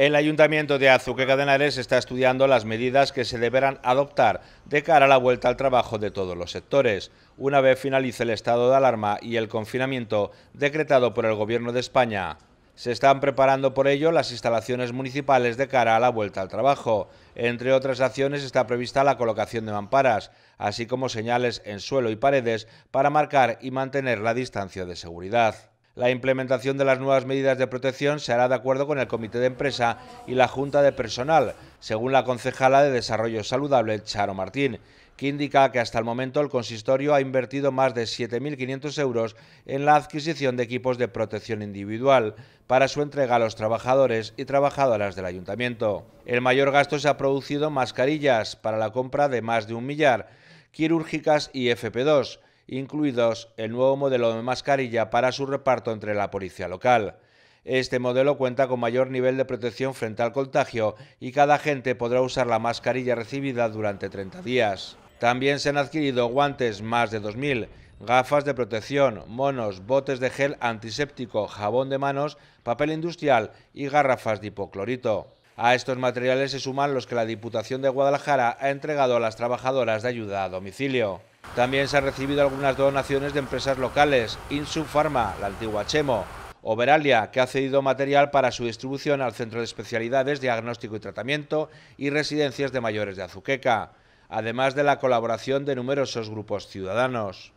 El Ayuntamiento de Azuque Cadenares está estudiando las medidas que se deberán adoptar de cara a la vuelta al trabajo de todos los sectores, una vez finalice el estado de alarma y el confinamiento decretado por el Gobierno de España. Se están preparando por ello las instalaciones municipales de cara a la vuelta al trabajo. Entre otras acciones está prevista la colocación de mamparas, así como señales en suelo y paredes para marcar y mantener la distancia de seguridad. La implementación de las nuevas medidas de protección se hará de acuerdo con el comité de empresa y la junta de personal, según la concejala de Desarrollo Saludable, Charo Martín, que indica que hasta el momento el consistorio ha invertido más de 7.500 euros en la adquisición de equipos de protección individual para su entrega a los trabajadores y trabajadoras del ayuntamiento. El mayor gasto se ha producido en mascarillas para la compra de más de un millar, quirúrgicas y FP2 incluidos el nuevo modelo de mascarilla para su reparto entre la policía local. Este modelo cuenta con mayor nivel de protección frente al contagio y cada agente podrá usar la mascarilla recibida durante 30 días. También se han adquirido guantes más de 2.000, gafas de protección, monos, botes de gel antiséptico, jabón de manos, papel industrial y garrafas de hipoclorito. A estos materiales se suman los que la Diputación de Guadalajara ha entregado a las trabajadoras de ayuda a domicilio. También se han recibido algunas donaciones de empresas locales, Insufarma, Pharma, la antigua Chemo, Oberalia, que ha cedido material para su distribución al Centro de Especialidades, Diagnóstico y Tratamiento y Residencias de Mayores de Azuqueca, además de la colaboración de numerosos grupos ciudadanos.